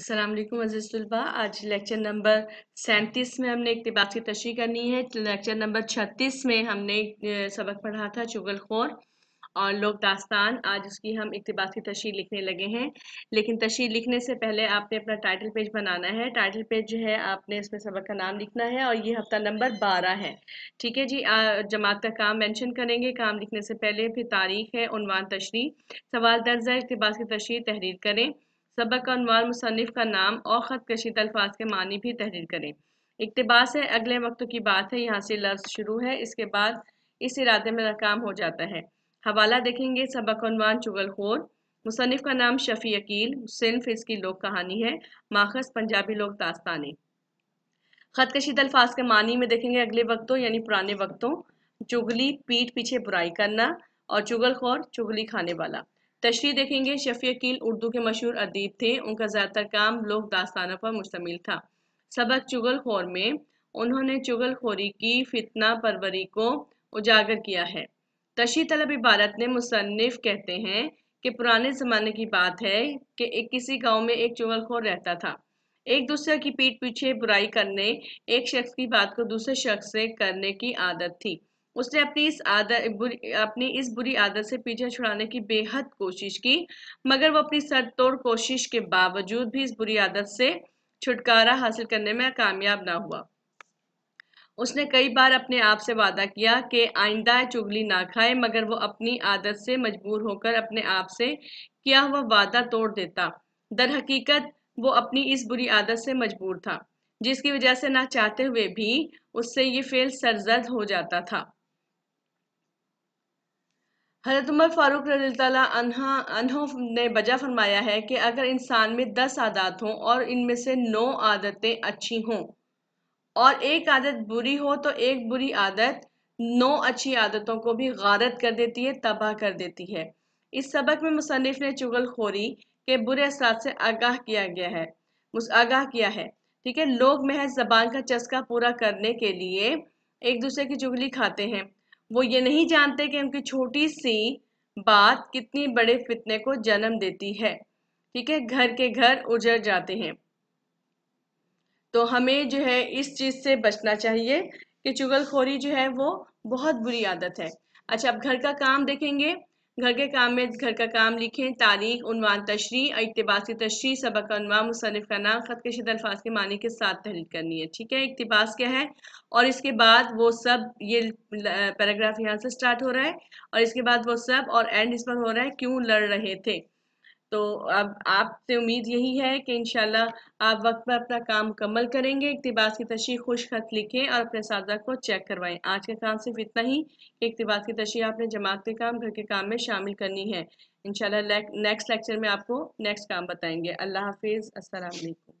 असलम अजीजुल्बा आज lecture number सैंतीस में हमने इकतबास की तशरी करनी है लेक्चर नंबर छत्तीस में हमने सबक पढ़ा था चुगलखोर और लोक दास्तान आज उसकी हम इकतबास की तशरी लिखने लगे हैं लेकिन तशरी लिखने से पहले आपने अपना टाइटल पेज बनाना है टाइटल पेज जो है आपने इसमें सबक का नाम लिखना है और ये हफ्ता नंबर बारह है ठीक है जी जमात का काम मैंशन करेंगे काम लिखने से पहले फिर तारीख है उनवान तशरी सवाल दर्ज है इकतबास की तशरी तहरीर करें सबक का अनवान मुसनफ़ का नाम और ख़त कशीद अल्फाज के मानी भी तहरीर करें इकतबास है अगले वक्त की बात है यहाँ से लफ्ज़ शुरू है इसके बाद इस इरादे में नाकाम हो जाता है हवाला देखेंगे सबक अनवान चुगलखोर मुसनफ़ का नाम शफ़ी अकील सिर्फ इसकी लोक कहानी है माखज पंजाबी लोक दास्तानी ख़त कशीद अल्फाज के मानी में देखेंगे अगले वक्तों यानी पुराने वक्तों चुगली पीठ पीछे बुराई करना और चुगलखोर चुगली खाने वाला तशरी देखेंगे शफ़ी अकील उर्दू के मशहूर अदीब थे उनका ज़्यादातर काम लोग दास्तानों पर मुश्तमिल था सबक चुगल खोर में उन्होंने चुगल खोरी की फितना परवरी को उजागर किया है तशी तलब इबारत ने मुसनफ़ कहते हैं कि पुराने ज़माने की बात है कि एक किसी गांव में एक चुगलखोर रहता था एक दूसरे की पीठ पीछे बुराई करने एक शख्स की बात को दूसरे शख्स से करने की आदत थी उसने अपनी इस आदत अपनी इस बुरी आदत से पीछे छुड़ाने की बेहद कोशिश की मगर वो अपनी सर तोड़ कोशिश के बावजूद भी इस बुरी आदत से छुटकारा हासिल करने में कामयाब ना हुआ उसने कई बार अपने आप से वादा किया कि आइंदा चुगली ना खाए मगर वो अपनी आदत से मजबूर होकर अपने आप से किया हुआ वादा तोड़ देता दर हकीकत वो अपनी इस बुरी आदत से मजबूर था जिसकी वजह से ना चाहते हुए भी उससे ये फेल सरजद हो जाता था हज़रत उमर फ़ारूक रजील्ला अनह ने वजह फरमाया है कि अगर इंसान में दस आदत हों और इनमें से नौ आदतें अच्छी हों और एक आदत बुरी हो तो एक बुरी आदत नौ अच्छी आदतों को भी गारत कर देती है तबाह कर देती है इस सबक में मुसनफ़ ने चुगलखोरी के बुरे असरा से आगाह किया गया है आगाह किया है ठीक है लोग महज जबान का चस्का पूरा करने के लिए एक दूसरे की चुगली खाते हैं वो ये नहीं जानते कि उनकी छोटी सी बात कितनी बड़े फितने को जन्म देती है ठीक है घर के घर उजर जाते हैं तो हमें जो है इस चीज़ से बचना चाहिए कि चुगलखोरी जो है वो बहुत बुरी आदत है अच्छा अब घर का काम देखेंगे घर के काम में घर का काम लिखें तारीख उनवान तशरी इकतबासी तशरी सबक का अनवा मुसनफ़ का नाम ख़त कशद अल्फाज के मानी के साथ तहरीर करनी है ठीक है इकतबास क्या है और इसके बाद वो सब ये पैराग्राफ यहाँ से स्टार्ट हो रहा है और इसके बाद वो सब और एंड इस पर हो रहा है क्यों लड़ रहे थे तो अब आपसे उम्मीद यही है कि इन आप वक्त पर अपना काम मुकम्मल करेंगे इकतबास की तशी खुश खत लिखें और अपने साजा को चेक करवाएं आज के काम सिर्फ इतना ही कि इकतबास की तशी आपने जमात के काम घर के काम में शामिल करनी है इनशाला नेक्स्ट लेक्चर में आपको नेक्स्ट काम बताएंगे अल्लाह हाफिज़ असल